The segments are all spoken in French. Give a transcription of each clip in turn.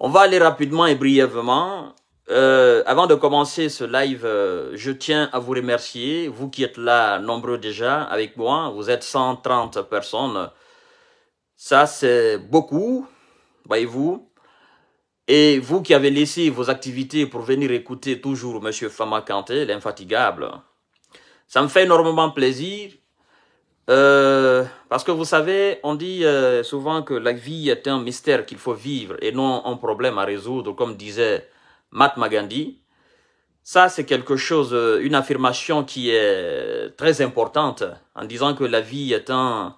On va aller rapidement et brièvement. Euh, avant de commencer ce live, euh, je tiens à vous remercier, vous qui êtes là nombreux déjà avec moi, vous êtes 130 personnes. Ça, c'est beaucoup, voyez-vous. Et vous qui avez laissé vos activités pour venir écouter toujours M. Fama Kanté, l'infatigable, ça me fait énormément plaisir euh, parce que vous savez, on dit euh, souvent que la vie est un mystère qu'il faut vivre et non un problème à résoudre, comme disait Mahatma Gandhi. Ça, c'est quelque chose, euh, une affirmation qui est très importante en disant que la vie est un,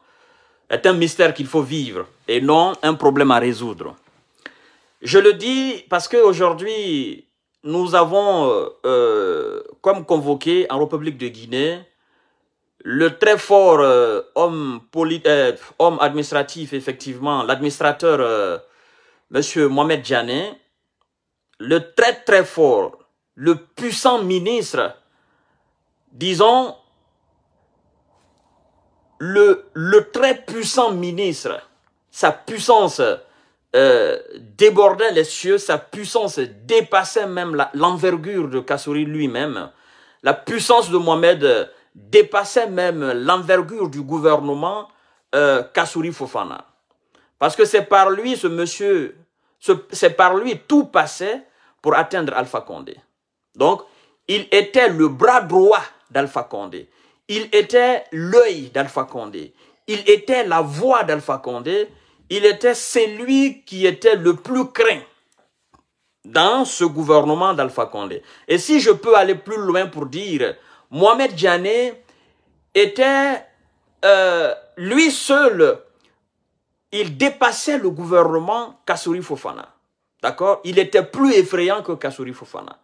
est un mystère qu'il faut vivre et non un problème à résoudre. Je le dis parce qu'aujourd'hui, nous avons comme convoqué en République de Guinée le très fort euh, homme, euh, homme administratif, effectivement, l'administrateur, euh, Monsieur Mohamed Djané, le très très fort, le puissant ministre, disons, le, le très puissant ministre, sa puissance débordait les cieux, sa puissance dépassait même l'envergure de Kassouri lui-même. La puissance de Mohamed dépassait même l'envergure du gouvernement euh, Kassouri Fofana. Parce que c'est par lui, ce monsieur, c'est par lui tout passait pour atteindre Alpha Condé. Donc, il était le bras droit d'Alpha Condé. Il était l'œil d'Alpha Condé. Il était la voix d'Alpha Condé. Il était celui qui était le plus craint dans ce gouvernement d'Alpha Condé. Et si je peux aller plus loin pour dire Mohamed Djané était euh, lui seul, il dépassait le gouvernement Kassouri Fofana. D'accord Il était plus effrayant que Kassouri Fofana.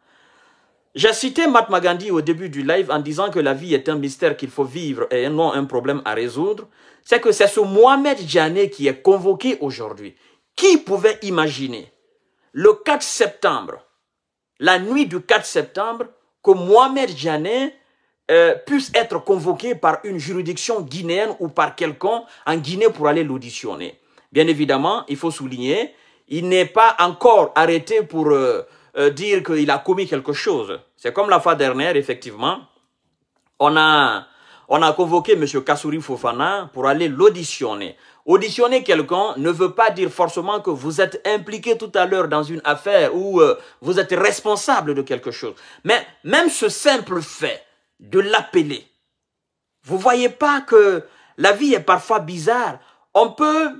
J'ai cité Mahatma Gandhi au début du live en disant que la vie est un mystère qu'il faut vivre et non un problème à résoudre. C'est que c'est ce Mohamed Djané qui est convoqué aujourd'hui. Qui pouvait imaginer le 4 septembre, la nuit du 4 septembre, que Mohamed Djané euh, puisse être convoqué par une juridiction guinéenne ou par quelqu'un en Guinée pour aller l'auditionner. Bien évidemment, il faut souligner, il n'est pas encore arrêté pour euh, euh, dire qu'il a commis quelque chose. C'est comme la fois dernière, effectivement, on a, on a convoqué M. Kassouri Fofana pour aller l'auditionner. Auditionner quelqu'un ne veut pas dire forcément que vous êtes impliqué tout à l'heure dans une affaire ou euh, vous êtes responsable de quelque chose. Mais même ce simple fait de l'appeler. Vous voyez pas que la vie est parfois bizarre. On peut,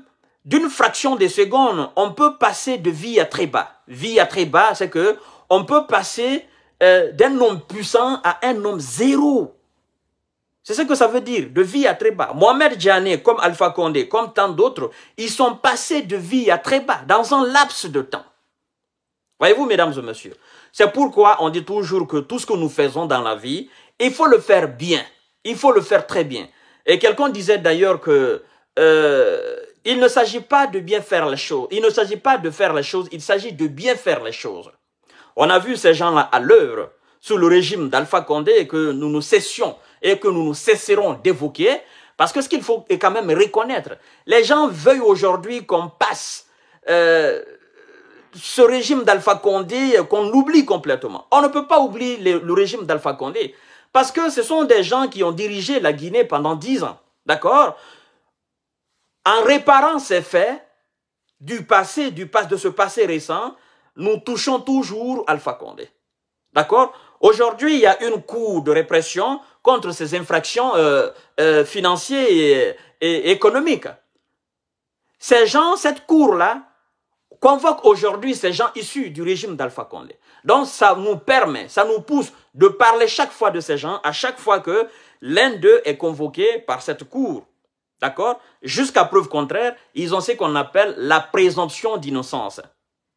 d'une fraction de secondes, on peut passer de vie à très bas. Vie à très bas, c'est que on peut passer euh, d'un homme puissant à un homme zéro. C'est ce que ça veut dire, de vie à très bas. Mohamed Djané, comme Alpha Condé, comme tant d'autres, ils sont passés de vie à très bas dans un laps de temps. Voyez-vous, mesdames et messieurs, c'est pourquoi on dit toujours que tout ce que nous faisons dans la vie, il faut le faire bien. Il faut le faire très bien. Et quelqu'un disait d'ailleurs que euh, il ne s'agit pas de bien faire les choses. Il ne s'agit pas de faire les choses. Il s'agit de bien faire les choses. On a vu ces gens-là à l'œuvre sous le régime d'Alpha Condé que nous nous cessions et que nous nous cesserons d'évoquer. Parce que ce qu'il faut quand même reconnaître, les gens veulent aujourd'hui qu'on passe euh, ce régime d'Alpha Condé, qu'on l'oublie complètement. On ne peut pas oublier le régime d'Alpha Condé. Parce que ce sont des gens qui ont dirigé la Guinée pendant dix ans, d'accord En réparant ces faits du passé, du de ce passé récent, nous touchons toujours Alpha Condé, d'accord Aujourd'hui, il y a une cour de répression contre ces infractions euh, euh, financières et, et économiques. Ces gens, cette cour-là, convoque aujourd'hui ces gens issus du régime d'Alpha Condé. Donc ça nous permet, ça nous pousse de parler chaque fois de ces gens, à chaque fois que l'un d'eux est convoqué par cette cour. D'accord Jusqu'à preuve contraire, ils ont ce qu'on appelle la présomption d'innocence.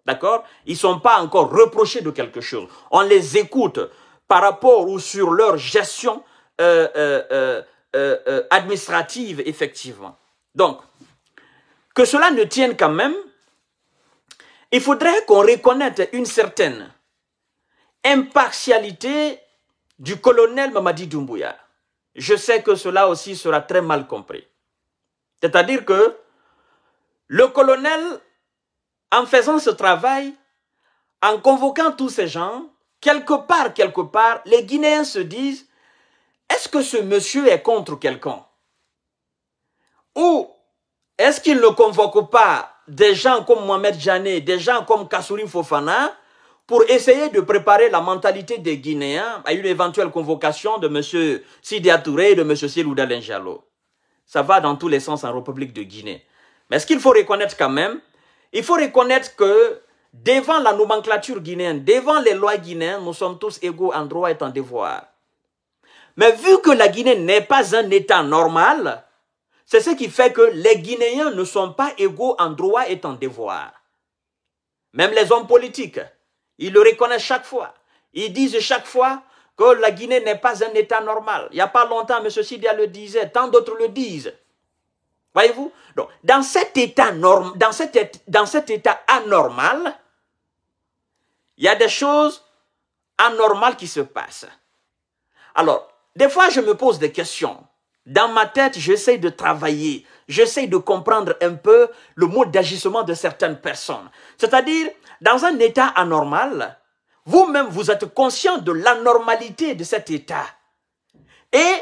D'accord Ils ne sont pas encore reprochés de quelque chose. On les écoute par rapport ou sur leur gestion euh, euh, euh, administrative, effectivement. Donc, que cela ne tienne quand même, il faudrait qu'on reconnaisse une certaine impartialité du colonel Mamadi Doumbouya. Je sais que cela aussi sera très mal compris. C'est-à-dire que le colonel, en faisant ce travail, en convoquant tous ces gens, quelque part, quelque part, les Guinéens se disent, est-ce que ce monsieur est contre quelqu'un Ou est-ce qu'il ne convoque pas des gens comme Mohamed Jané, des gens comme Kassourine Fofana, pour essayer de préparer la mentalité des Guinéens à une éventuelle convocation de M. Sidi Touré et de M. Silouda Lenjalo. Ça va dans tous les sens en République de Guinée. Mais ce qu'il faut reconnaître quand même, il faut reconnaître que devant la nomenclature guinéenne, devant les lois guinéennes, nous sommes tous égaux en droit et en devoir. Mais vu que la Guinée n'est pas un État normal, c'est ce qui fait que les Guinéens ne sont pas égaux en droit et en devoir. Même les hommes politiques, ils le reconnaissent chaque fois. Ils disent chaque fois que la Guinée n'est pas un État normal. Il n'y a pas longtemps, M. Sidia le disait, tant d'autres le disent. Voyez-vous Donc, dans cet, état dans, dans cet état anormal, il y a des choses anormales qui se passent. Alors, des fois, je me pose des questions. Dans ma tête, j'essaie de travailler, j'essaie de comprendre un peu le mode d'agissement de certaines personnes. C'est-à-dire, dans un état anormal, vous-même, vous êtes conscient de l'anormalité de cet état. Et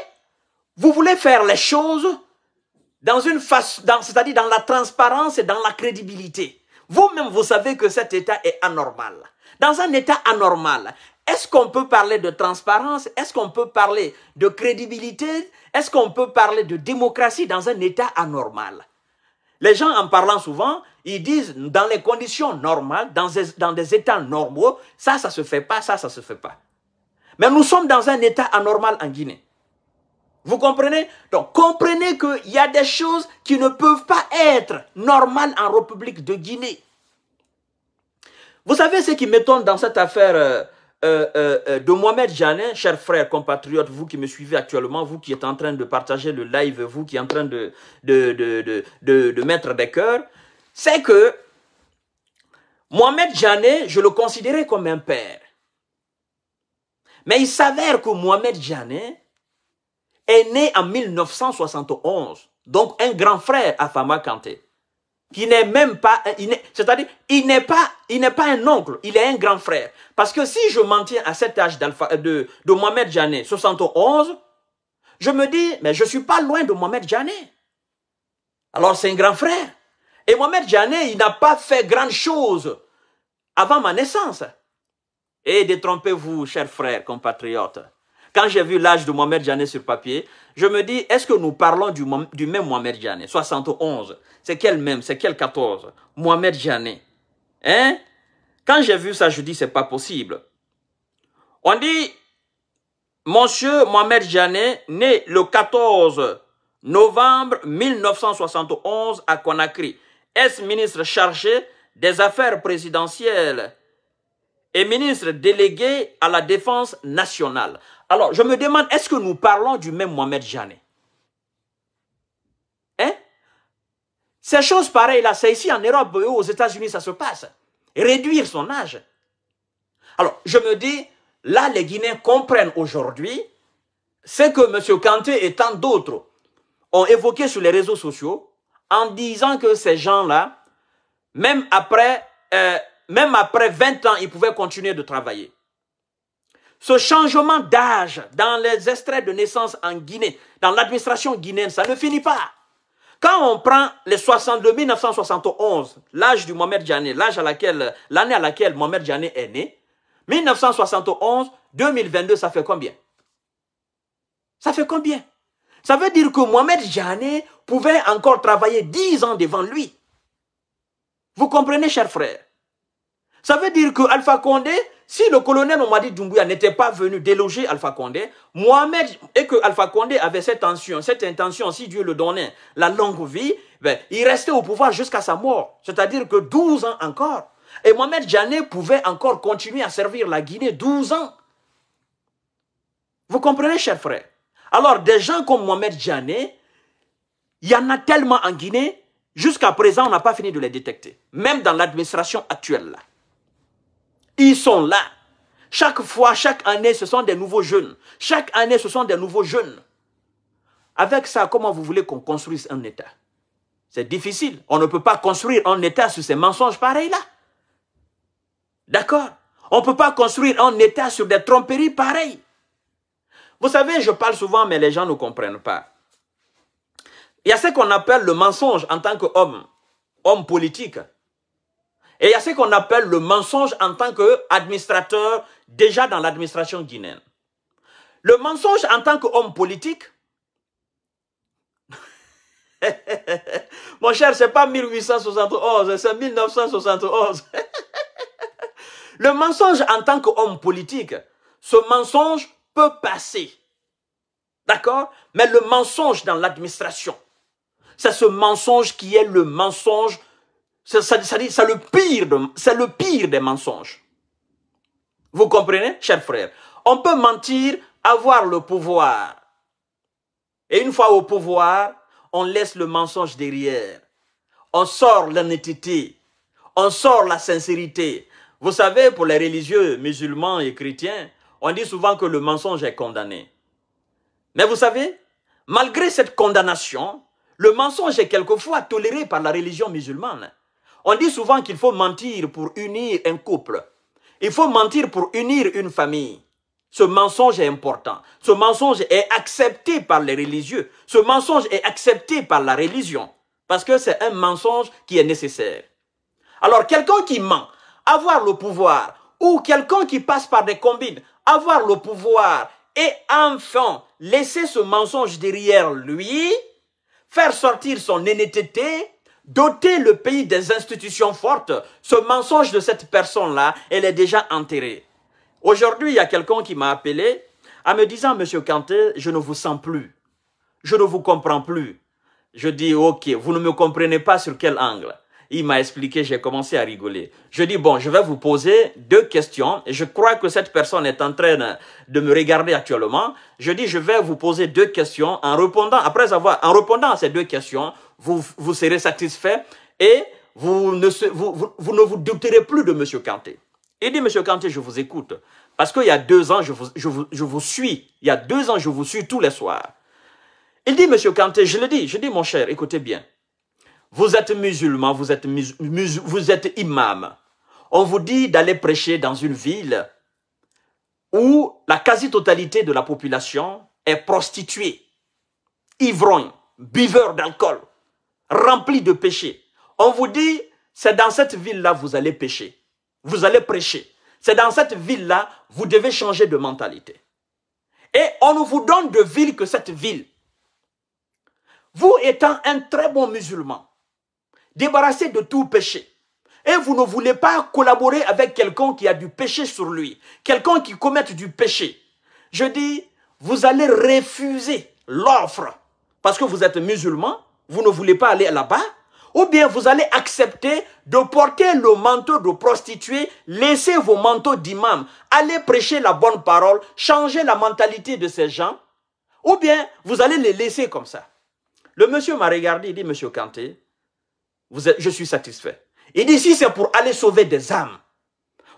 vous voulez faire les choses dans une face, c'est-à-dire dans la transparence et dans la crédibilité. Vous-même, vous savez que cet état est anormal. Dans un état anormal, est-ce qu'on peut parler de transparence Est-ce qu'on peut parler de crédibilité Est-ce qu'on peut parler de démocratie dans un état anormal Les gens, en parlant souvent, ils disent, dans les conditions normales, dans des, états normaux, ça, ça se fait pas, ça, ça se fait pas. Mais nous sommes dans un état anormal en Guinée. Vous comprenez Donc, comprenez qu'il y a des choses qui ne peuvent pas être normales en République de Guinée. Vous savez ce qui m'étonne dans cette affaire euh, euh, euh, de Mohamed Janin, chers frères, compatriotes, vous qui me suivez actuellement, vous qui êtes en train de partager le live, vous qui êtes en train de, de, de mettre des cœurs, c'est que Mohamed Djané, je le considérais comme un père. Mais il s'avère que Mohamed Janet est né en 1971, donc un grand frère à Fama Kanté, qui n'est même pas, c'est-à-dire, il n'est pas, il n'est pas un oncle, il est un grand frère. Parce que si je m'en tiens à cet âge euh, de, Mohamed Janet, 71, je me dis, mais je suis pas loin de Mohamed Janet. Alors c'est un grand frère. Et Mohamed Janet, il n'a pas fait grand-chose avant ma naissance. Et eh, détrompez-vous, chers frères, compatriotes. Quand j'ai vu l'âge de Mohamed Janet sur papier, je me dis, est-ce que nous parlons du, même Mohamed Janet 71, c'est quel même, c'est quel 14 Mohamed Janet. Hein Quand j'ai vu ça, je dis, c'est pas possible. On dit, Monsieur Mohamed Janet, né le 14 novembre 1971 à Conakry ex-ministre chargé des affaires présidentielles et ministre délégué à la défense nationale. Alors, je me demande, est-ce que nous parlons du même Mohamed Janet Hein Ces choses pareilles-là, c'est ici en Europe et aux États-Unis, ça se passe. Réduire son âge. Alors, je me dis, là, les Guinéens comprennent aujourd'hui ce que M. Kanté et tant d'autres ont évoqué sur les réseaux sociaux en disant que ces gens-là, même après, euh, même après 20 ans, ils pouvaient continuer de travailler. Ce changement d'âge dans les extraits de naissance en Guinée, dans l'administration guinéenne, ça ne finit pas. Quand on prend les De 1971, l'âge du Mohamed Djané, l'âge à laquelle, l'année à laquelle Mohamed Djané est né, 1971, 2022, ça fait combien Ça fait combien Ça veut dire que Mohamed Djané, pouvait encore travailler dix ans devant lui. Vous comprenez, cher frère. Ça veut dire que Alpha Condé, si le colonel Omadi Doumbouya n'était pas venu déloger Alpha Condé, Mohamed, et que Alpha Condé avait cette intention, cette intention, si Dieu le donnait, la longue vie, ben, il restait au pouvoir jusqu'à sa mort. C'est-à-dire que 12 ans encore. Et Mohamed Djané pouvait encore continuer à servir la Guinée 12 ans. Vous comprenez, cher frère. Alors, des gens comme Mohamed Djané, il y en a tellement en Guinée, jusqu'à présent, on n'a pas fini de les détecter. Même dans l'administration actuelle, là. Ils sont là. Chaque fois, chaque année, ce sont des nouveaux jeunes. Chaque année, ce sont des nouveaux jeunes. Avec ça, comment vous voulez qu'on construise un État C'est difficile. On ne peut pas construire un État sur ces mensonges pareils-là. D'accord On ne peut pas construire un État sur des tromperies pareilles. Vous savez, je parle souvent, mais les gens ne comprennent pas. Il y a ce qu'on appelle le mensonge en tant qu'homme, homme politique. Et il y a ce qu'on appelle le mensonge en tant qu'administrateur déjà dans l'administration guinéenne. Le mensonge en tant qu'homme politique, mon cher, ce n'est pas 1871, c'est 1971. le mensonge en tant qu'homme politique, ce mensonge peut passer. D'accord Mais le mensonge dans l'administration, c'est ce mensonge qui est le mensonge, c'est ça, le pire, c'est le pire des mensonges. Vous comprenez, chers frères On peut mentir, avoir le pouvoir. Et une fois au pouvoir, on laisse le mensonge derrière. On sort l'honnêteté. On sort la sincérité. Vous savez, pour les religieux, musulmans et chrétiens, on dit souvent que le mensonge est condamné. Mais vous savez, malgré cette condamnation, le mensonge est quelquefois toléré par la religion musulmane. On dit souvent qu'il faut mentir pour unir un couple. Il faut mentir pour unir une famille. Ce mensonge est important. Ce mensonge est accepté par les religieux. Ce mensonge est accepté par la religion. Parce que c'est un mensonge qui est nécessaire. Alors quelqu'un qui ment, avoir le pouvoir, ou quelqu'un qui passe par des combines, avoir le pouvoir et enfin laisser ce mensonge derrière lui, faire sortir son honnêteté, doter le pays des institutions fortes, ce mensonge de cette personne-là, elle est déjà enterrée. Aujourd'hui, il y a quelqu'un qui m'a appelé en me disant, Monsieur Kanté, je ne vous sens plus. Je ne vous comprends plus. Je dis, OK, vous ne me comprenez pas sur quel angle. Il m'a expliqué, j'ai commencé à rigoler. Je dis, bon, je vais vous poser deux questions. je crois que cette personne est en train de me regarder actuellement. Je dis, je vais vous poser deux questions. En répondant, après avoir, en répondant à ces deux questions, vous, vous serez satisfait et vous ne, vous, douterez plus de M. Kanté. Il dit, M. Kanté, je vous écoute. Parce qu'il y a deux ans, je vous, suis. Il y a deux ans, je vous suis tous les soirs. Il dit, M. Kanté, je le dis, je dis, mon cher, écoutez bien. Vous êtes musulman, vous êtes, imam. On vous dit d'aller prêcher dans une ville où la quasi-totalité de la population est prostituée, ivrogne, buveur d'alcool, remplie de péchés. On vous dit, c'est dans cette ville-là vous allez pécher, vous allez prêcher. C'est dans cette ville-là vous devez changer de mentalité. Et on ne vous donne de ville que cette ville. Vous étant un très bon musulman, Débarrasser de tout péché. Et vous ne voulez pas collaborer avec quelqu'un qui a du péché sur lui, quelqu'un qui commette du péché. Je dis, vous allez refuser l'offre parce que vous êtes musulman, vous ne voulez pas aller là-bas, ou bien vous allez accepter de porter le manteau de prostituée, laisser vos manteaux d'imam, aller prêcher la bonne parole, changer la mentalité de ces gens, ou bien vous allez les laisser comme ça. Le monsieur m'a regardé, il dit, monsieur Kanté, vous je suis satisfait. Il dit, si c'est pour aller sauver des âmes,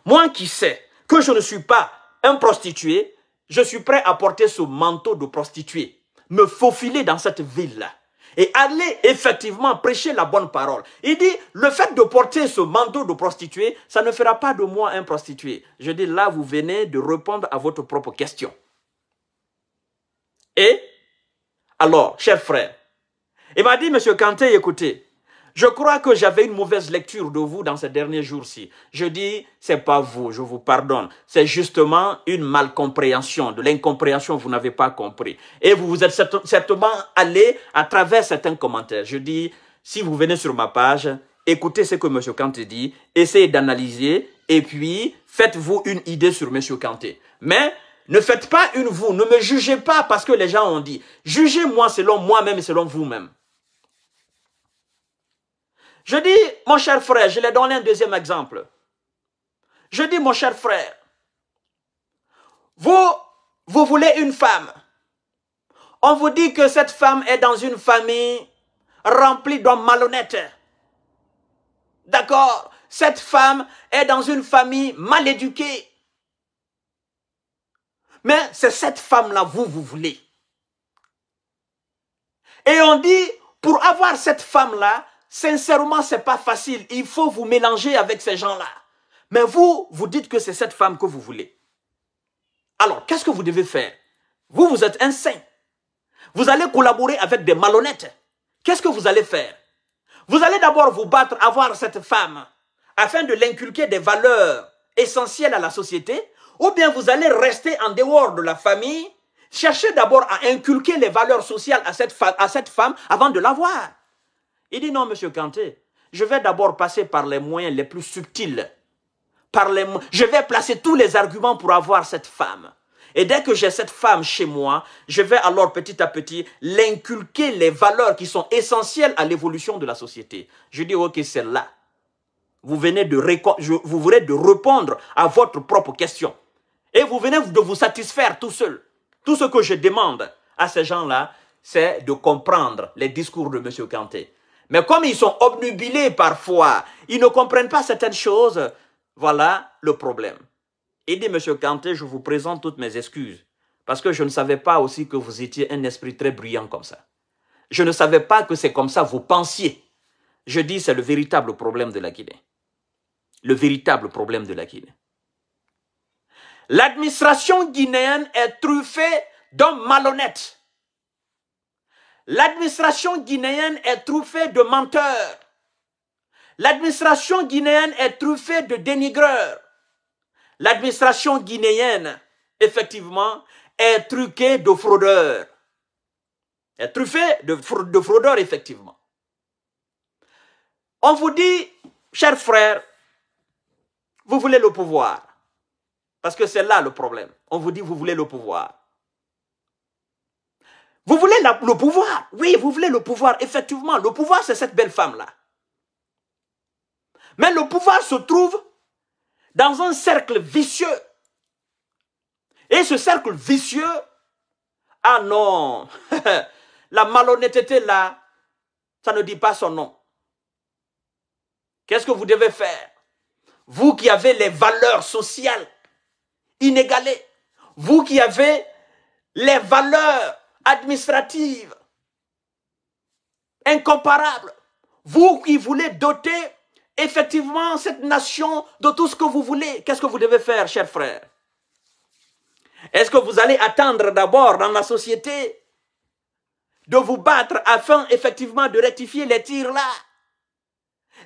moi qui sais que je ne suis pas un prostitué, je suis prêt à porter ce manteau de prostitué, me faufiler dans cette ville-là et aller effectivement prêcher la bonne parole. Il dit, le fait de porter ce manteau de prostitué, ça ne fera pas de moi un prostitué. Je dis, là, vous venez de répondre à votre propre question. Et, alors, cher frère, il m'a dit, Monsieur Kanté, écoutez, je crois que j'avais une mauvaise lecture de vous dans ces derniers jours-ci. Je dis, c'est pas vous, je vous pardonne. C'est justement une malcompréhension, de l'incompréhension, vous n'avez pas compris. Et vous vous êtes certainement allé à travers certains commentaires. Je dis, si vous venez sur ma page, écoutez ce que M. Kanté dit, essayez d'analyser, et puis faites-vous une idée sur M. Kanté. Mais ne faites pas une vous, ne me jugez pas parce que les gens ont dit. Jugez-moi selon moi-même et selon vous-même. Je dis, mon cher frère, je l'ai donné un deuxième exemple. Je dis, mon cher frère, vous, vous voulez une femme. On vous dit que cette femme est dans une famille remplie d'hommes malhonnêtes. D'accord Cette femme est dans une famille mal éduquée. Mais c'est cette femme-là, vous, vous voulez. Et on dit, pour avoir cette femme-là, sincèrement, c'est pas facile. Il faut vous mélanger avec ces gens-là. Mais vous, vous dites que c'est cette femme que vous voulez. Alors, qu'est-ce que vous devez faire Vous, vous êtes un saint. Vous allez collaborer avec des malhonnêtes. Qu'est-ce que vous allez faire Vous allez d'abord vous battre, à avoir cette femme, afin de l'inculquer des valeurs essentielles à la société, ou bien vous allez rester en dehors de la famille, chercher d'abord à inculquer les valeurs sociales à cette femme avant de l'avoir. Il dit non, monsieur Kanté, je vais d'abord passer par les moyens les plus subtils. Par les, je vais placer tous les arguments pour avoir cette femme. Et dès que j'ai cette femme chez moi, je vais alors petit à petit l'inculquer les valeurs qui sont essentielles à l'évolution de la société. Je dis, ok, c'est là. Vous venez de, vous venez de répondre à votre propre question. Et vous venez de vous satisfaire tout seul. Tout ce que je demande à ces gens-là, c'est de comprendre les discours de M. Kanté. Mais comme ils sont obnubilés parfois, ils ne comprennent pas certaines choses, voilà le problème. Et dit, Monsieur Kanté, je vous présente toutes mes excuses, parce que je ne savais pas aussi que vous étiez un esprit très brillant comme ça. Je ne savais pas que c'est comme ça vous pensiez. Je dis, c'est le véritable problème de la Guinée. Le véritable problème de la Guinée. L'administration guinéenne est truffée d'hommes malhonnêtes L'administration guinéenne est truffée de menteurs. L'administration guinéenne est truffée de dénigreurs. L'administration guinéenne, effectivement, est truquée de fraudeurs. Est truffée de, de fraudeurs, effectivement. On vous dit, chers frères, vous voulez le pouvoir. Parce que c'est là le problème. On vous dit, vous voulez le pouvoir. Vous voulez le pouvoir. Oui, vous voulez le pouvoir. Effectivement, le pouvoir, c'est cette belle femme-là. Mais le pouvoir se trouve dans un cercle vicieux. Et ce cercle vicieux, ah non, la malhonnêteté là, ça ne dit pas son nom. Qu'est-ce que vous devez faire Vous qui avez les valeurs sociales inégalées, vous qui avez les valeurs administrative incomparable. Vous qui voulez doter effectivement cette nation de tout ce que vous voulez, qu'est-ce que vous devez faire, chers frères Est-ce que vous allez attendre d'abord dans la société de vous battre afin effectivement de rectifier les tirs là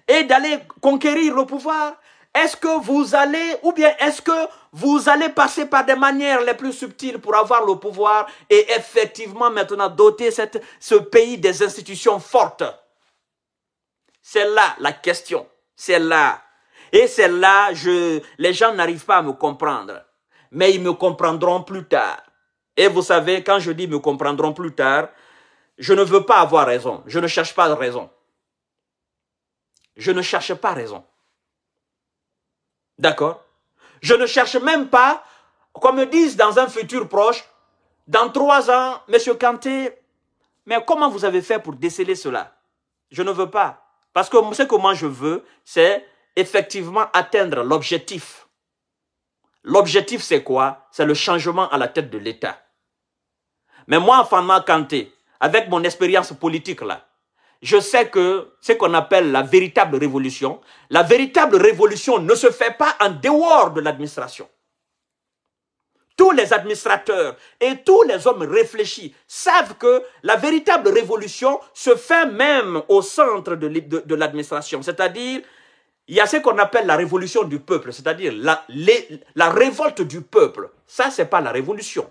et d'aller conquérir le pouvoir est-ce que vous allez, ou bien est-ce que vous allez passer par des manières les plus subtiles pour avoir le pouvoir et effectivement maintenant doter cette, ce pays des institutions fortes C'est là la question. C'est là. Et c'est là, je, les gens n'arrivent pas à me comprendre. Mais ils me comprendront plus tard. Et vous savez, quand je dis me comprendront plus tard, je ne veux pas avoir raison. Je ne cherche pas de raison. Je ne cherche pas raison. D'accord Je ne cherche même pas qu'on me dise dans un futur proche, dans trois ans, Monsieur Kanté, mais comment vous avez fait pour déceler cela Je ne veux pas. Parce que ce que moi je veux, c'est effectivement atteindre l'objectif. L'objectif, c'est quoi C'est le changement à la tête de l'État. Mais moi, enfin Kanté, avec mon expérience politique là, je sais que ce qu'on appelle la véritable révolution, la véritable révolution ne se fait pas en dehors de l'administration. Tous les administrateurs et tous les hommes réfléchis savent que la véritable révolution se fait même au centre de l'administration. C'est-à-dire, il y a ce qu'on appelle la révolution du peuple, c'est-à-dire la, la, révolte du peuple. Ça, ce n'est pas la révolution.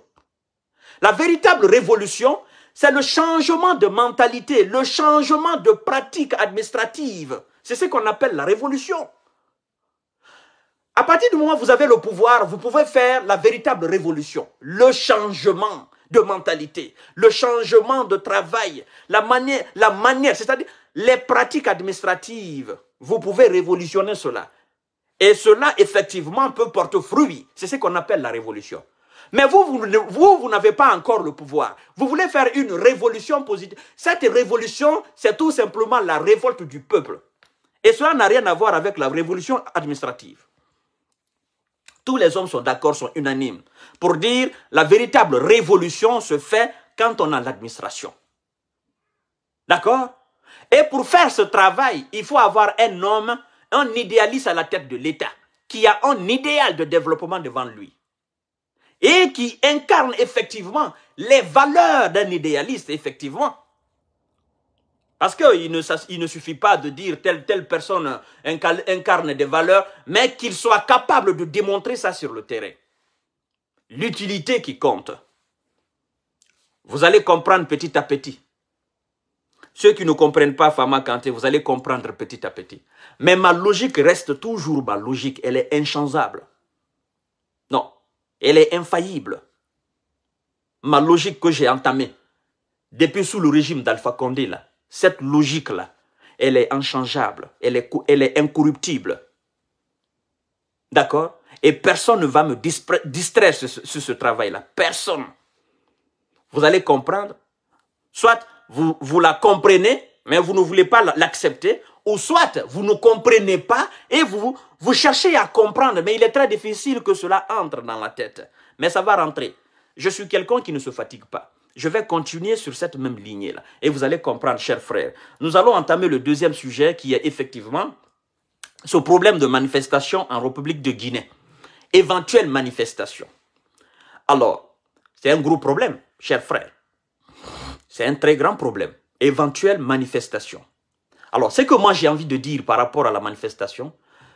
La véritable révolution, c'est le changement de mentalité, le changement de pratique administrative. C'est ce qu'on appelle la révolution. À partir du moment où vous avez le pouvoir, vous pouvez faire la véritable révolution, le changement de mentalité, le changement de travail, la manière, la manière, c'est-à-dire les pratiques administratives. Vous pouvez révolutionner cela. Et cela, effectivement, peut porter fruit. C'est ce qu'on appelle la révolution. Mais vous, vous, vous, n'avez pas encore le pouvoir. Vous voulez faire une révolution positive. Cette révolution, c'est tout simplement la révolte du peuple. Et cela n'a rien à voir avec la révolution administrative. Tous les hommes sont d'accord, sont unanimes pour dire la véritable révolution se fait quand on a l'administration. D'accord Et pour faire ce travail, il faut avoir un homme, un idéaliste à la tête de l'État, qui a un idéal de développement devant lui et qui incarne effectivement les valeurs d'un idéaliste, effectivement. Parce qu'il ne, il ne suffit pas de dire telle, telle personne incarne des valeurs, mais qu'il soit capable de démontrer ça sur le terrain. L'utilité qui compte. Vous allez comprendre petit à petit. Ceux qui ne comprennent pas Fama Kanté, vous allez comprendre petit à petit. Mais ma logique reste toujours ma logique, elle est inchangeable elle est infaillible. Ma logique que j'ai entamée, depuis sous le régime d'Alpha Condé, cette logique-là, elle est inchangeable, elle est, elle est incorruptible. D'accord Et personne ne va me distraire sur ce, travail-là. Personne. Vous allez comprendre. Soit vous, vous la comprenez, mais vous ne voulez pas l'accepter, ou soit vous ne comprenez pas et vous, vous cherchez à comprendre, mais il est très difficile que cela entre dans la tête. Mais ça va rentrer. Je suis quelqu'un qui ne se fatigue pas. Je vais continuer sur cette même lignée-là. Et vous allez comprendre, chers frères. Nous allons entamer le deuxième sujet qui est effectivement ce problème de manifestation en République de Guinée. Éventuelle manifestation. Alors, c'est un gros problème, chers frères. C'est un très grand problème. Éventuelle manifestation. Alors, ce que moi j'ai envie de dire par rapport à la manifestation,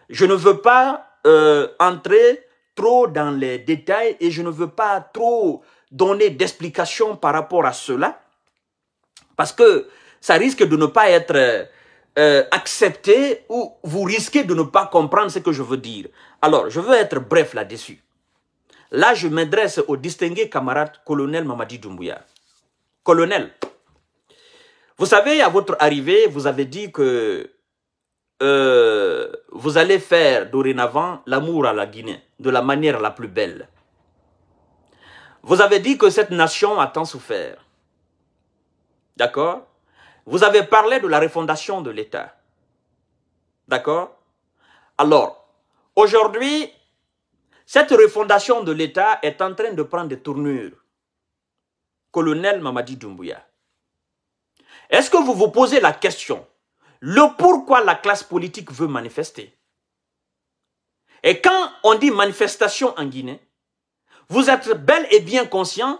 je ne veux pas euh, entrer trop dans les détails et je ne veux pas trop donner d'explications par rapport à cela, parce que ça risque de ne pas être euh, accepté ou vous risquez de ne pas comprendre ce que je veux dire. Alors, je veux être bref là-dessus. Là, je m'adresse au distingué camarade colonel Mamadi Doumbouya. Colonel, vous savez, à votre arrivée, vous avez dit que euh, vous allez faire dorénavant l'amour à la Guinée de la manière la plus belle. Vous avez dit que cette nation a tant souffert. D'accord Vous avez parlé de la refondation de l'État. D'accord Alors, aujourd'hui, cette refondation de l'État est en train de prendre des tournures. Colonel Mamadi Doumbouya. Est-ce que vous vous posez la question, le pourquoi la classe politique veut manifester Et quand on dit manifestation en Guinée, vous êtes bel et bien conscient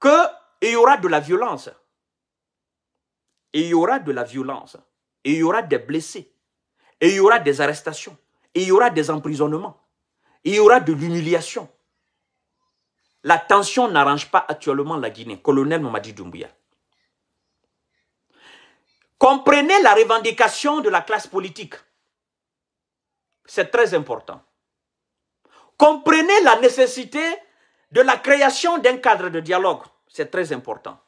qu'il y aura de la violence. il y aura de la violence. Et il y aura des blessés. Et il y aura des arrestations. Et il y aura des emprisonnements. il y aura de l'humiliation. La tension n'arrange pas actuellement la Guinée, colonel Mamadi Doumbouya. Comprenez la revendication de la classe politique. C'est très important. Comprenez la nécessité de la création d'un cadre de dialogue. C'est très important.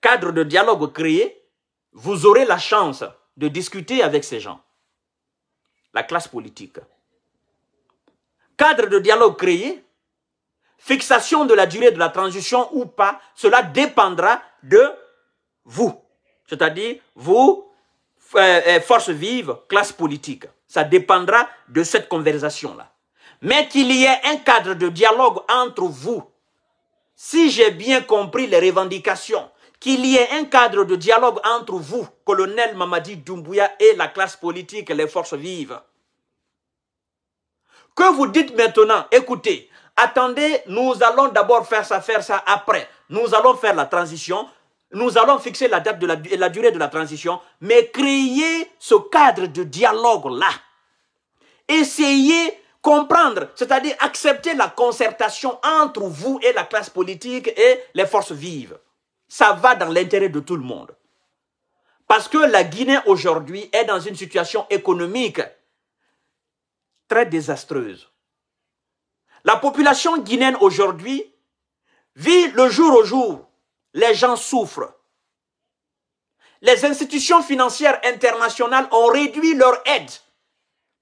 Cadre de dialogue créé, vous aurez la chance de discuter avec ces gens, la classe politique. Cadre de dialogue créé, fixation de la durée de la transition ou pas, cela dépendra de vous, c'est-à-dire vous, euh, euh, forces vives, classe politique. Ça dépendra de cette conversation-là. Mais qu'il y ait un cadre de dialogue entre vous, si j'ai bien compris les revendications, qu'il y ait un cadre de dialogue entre vous, colonel Mamadi Doumbouya et la classe politique, les forces vives. Que vous dites maintenant, écoutez, attendez, nous allons d'abord faire ça, faire ça après. Nous allons faire la transition nous allons fixer la date de la, durée de la transition, mais créer ce cadre de dialogue-là. Essayez comprendre, c'est-à-dire accepter la concertation entre vous et la classe politique et les forces vives. Ça va dans l'intérêt de tout le monde. Parce que la Guinée aujourd'hui est dans une situation économique très désastreuse. La population guinéenne aujourd'hui vit le jour au jour les gens souffrent. Les institutions financières internationales ont réduit leur aide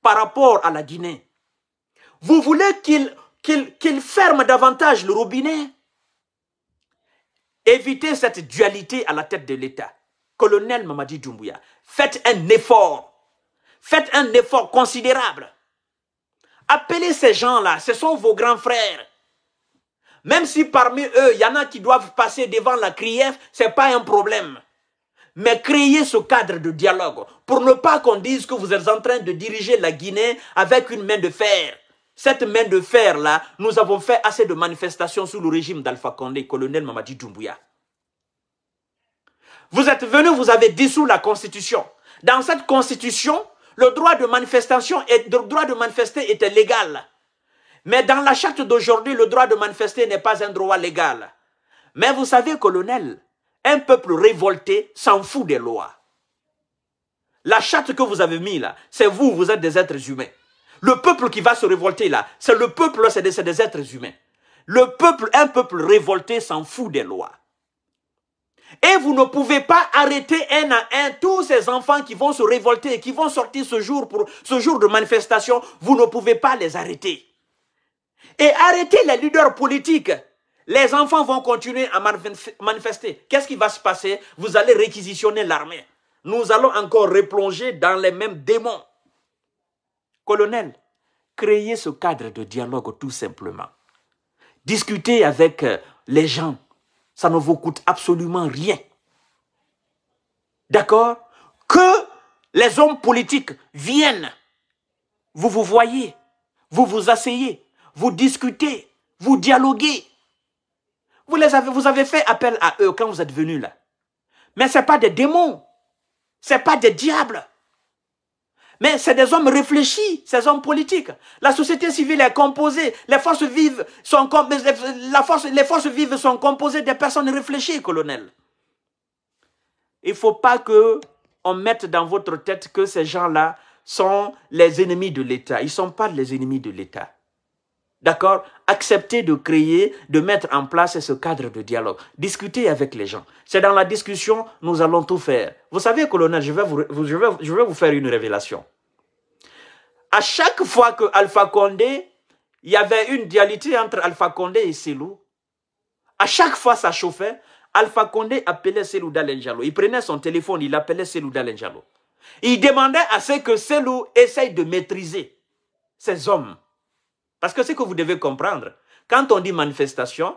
par rapport à la Guinée. Vous voulez qu'ils ferment davantage le robinet Évitez cette dualité à la tête de l'État. Colonel Mamadi Doumbouya, faites un effort. Faites un effort considérable. Appelez ces gens-là, ce sont vos grands frères. Même si parmi eux, il y en a qui doivent passer devant la CRIEF, ce n'est pas un problème. Mais créez ce cadre de dialogue pour ne pas qu'on dise que vous êtes en train de diriger la Guinée avec une main de fer. Cette main de fer-là, nous avons fait assez de manifestations sous le régime d'Alpha Condé, colonel Mamadi Doumbouya. Vous êtes venus, vous avez dissous la Constitution. Dans cette Constitution, le droit de manifestation et le droit de manifester était légal. Mais dans la charte d'aujourd'hui, le droit de manifester n'est pas un droit légal. Mais vous savez, colonel, un peuple révolté s'en fout des lois. La charte que vous avez mise là, c'est vous, vous êtes des êtres humains. Le peuple qui va se révolter là, c'est le peuple, c'est des, êtres humains. Le peuple, un peuple révolté s'en fout des lois. Et vous ne pouvez pas arrêter un à un tous ces enfants qui vont se révolter, et qui vont sortir ce jour pour ce jour de manifestation, vous ne pouvez pas les arrêter. Et arrêtez les leaders politiques. Les enfants vont continuer à manifester. Qu'est-ce qui va se passer Vous allez réquisitionner l'armée. Nous allons encore replonger dans les mêmes démons. Colonel, créez ce cadre de dialogue tout simplement. Discutez avec euh, les gens. Ça ne vous coûte absolument rien. D'accord Que les hommes politiques viennent. Vous vous voyez, vous vous asseyez, vous discutez, vous dialoguez. Vous, les avez, vous avez fait appel à eux quand vous êtes venus là. Mais ce n'est pas des démons, ce n'est pas des diables. Mais c'est des hommes réfléchis, ces hommes politiques. La société civile est composée, les forces vives sont, la force, les forces vives sont composées des personnes réfléchies, colonel. Il ne faut pas que on mette dans votre tête que ces gens-là sont les ennemis de l'État. Ils ne sont pas les ennemis de l'État. D'accord Accepter de créer, de mettre en place ce cadre de dialogue. Discuter avec les gens. C'est dans la discussion, nous allons tout faire. Vous savez, colonel, je vais vous, je vais, je vais vous faire une révélation. À chaque fois que Alpha Condé, il y avait une dualité entre Alpha Condé et Selou, à chaque fois ça chauffait, Alpha Condé appelait Selou Dalenjalo. Il prenait son téléphone, il appelait Selou Dalenjalo. Il demandait à ce que Selou essaye de maîtriser ses hommes. Parce que ce que vous devez comprendre, quand on dit manifestation,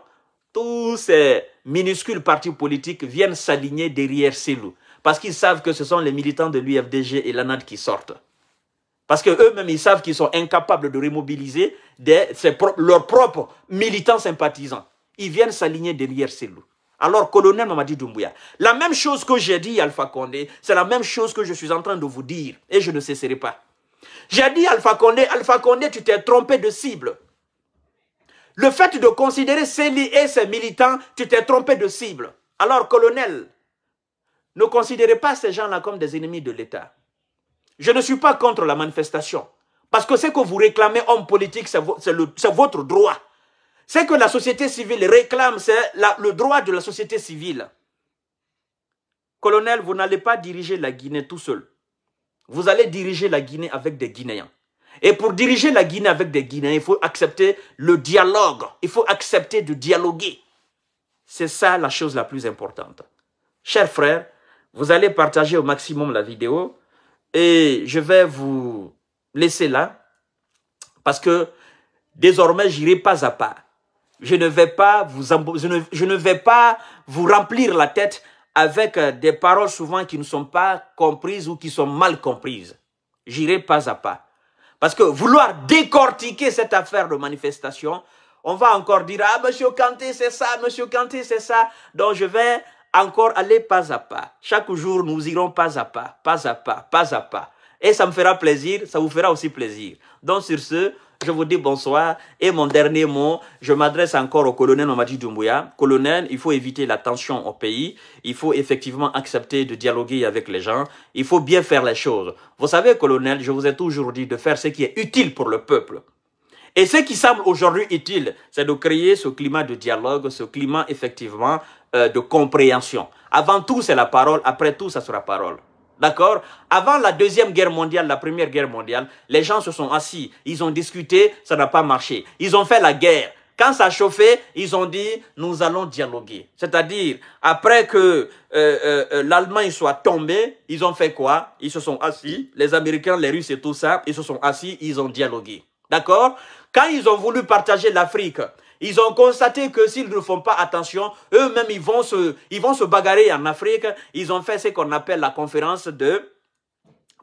tous ces minuscules partis politiques viennent s'aligner derrière ces loups. Parce qu'ils savent que ce sont les militants de l'UFDG et l'ANAD qui sortent. Parce qu'eux-mêmes, ils savent qu'ils sont incapables de remobiliser leurs propres militants sympathisants. Ils viennent s'aligner derrière ces loups. Alors, colonel Mamadi Doumbouya, la même chose que j'ai dit Alpha Condé, c'est la même chose que je suis en train de vous dire. Et je ne cesserai pas. J'ai dit Alpha Condé, Alpha Condé, tu t'es trompé de cible. Le fait de considérer Célie et ses militants, tu t'es trompé de cible. Alors, colonel, ne considérez pas ces gens-là comme des ennemis de l'État. Je ne suis pas contre la manifestation. Parce que ce que vous réclamez, homme politique, c'est votre droit. Ce que la société civile réclame, c'est le droit de la société civile. Colonel, vous n'allez pas diriger la Guinée tout seul. Vous allez diriger la Guinée avec des Guinéens. Et pour diriger la Guinée avec des Guinéens, il faut accepter le dialogue. Il faut accepter de dialoguer. C'est ça la chose la plus importante. Chers frères, vous allez partager au maximum la vidéo et je vais vous laisser là parce que désormais j'irai pas à pas. Je ne vais pas vous je ne vais pas vous remplir la tête avec euh, des paroles souvent qui ne sont pas comprises ou qui sont mal comprises. J'irai pas à pas. Parce que vouloir décortiquer cette affaire de manifestation, on va encore dire, ah, monsieur Kanté, c'est ça, monsieur Kanté, c'est ça. Donc, je vais encore aller pas à pas. Chaque jour, nous irons pas à pas, pas à pas, pas à pas. Et ça me fera plaisir, ça vous fera aussi plaisir. Donc sur ce, je vous dis bonsoir. Et mon dernier mot, je m'adresse encore au colonel Mamadi Doumbouya. Colonel, il faut éviter la tension au pays. Il faut effectivement accepter de dialoguer avec les gens. Il faut bien faire les choses. Vous savez, colonel, je vous ai toujours dit de faire ce qui est utile pour le peuple. Et ce qui semble aujourd'hui utile, c'est de créer ce climat de dialogue, ce climat effectivement euh, de compréhension. Avant tout, c'est la parole. Après tout, ça sera parole. D'accord Avant la Deuxième Guerre mondiale, la Première Guerre mondiale, les gens se sont assis, ils ont discuté, ça n'a pas marché. Ils ont fait la guerre. Quand ça a chauffé, ils ont dit, nous allons dialoguer. C'est-à-dire, après que euh, euh, euh, l'Allemagne soit tombée, ils ont fait quoi Ils se sont assis, les Américains, les Russes et tout ça, ils se sont assis, ils ont dialogué. D'accord Quand ils ont voulu partager l'Afrique, ils ont constaté que s'ils ne font pas attention, eux-mêmes, ils, vont se, ils vont se bagarrer en Afrique. Ils ont fait ce qu'on appelle la conférence de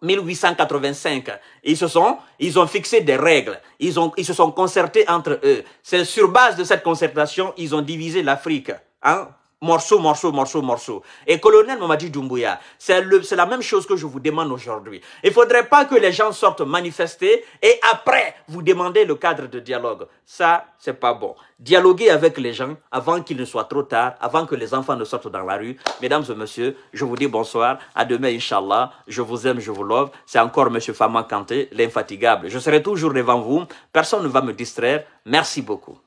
1885. Ils se sont, ils ont fixé des règles. Ils ont, ils se sont concertés entre eux. C'est sur base de cette concertation, ils ont divisé l'Afrique. Hein, morceau, morceau, morceau, morceau. Et colonel dit, Doumbouya, c'est la même chose que je vous demande aujourd'hui. Il faudrait pas que les gens sortent manifester et après vous demandez le cadre de dialogue. Ça, c'est pas bon. Dialoguer avec les gens avant qu'il ne soit trop tard, avant que les enfants ne sortent dans la rue. Mesdames et messieurs, je vous dis bonsoir. À demain, Inch'Allah. Je vous aime, je vous love. C'est encore Monsieur Fama Kanté, l'infatigable. Je serai toujours devant vous. Personne ne va me distraire. Merci beaucoup.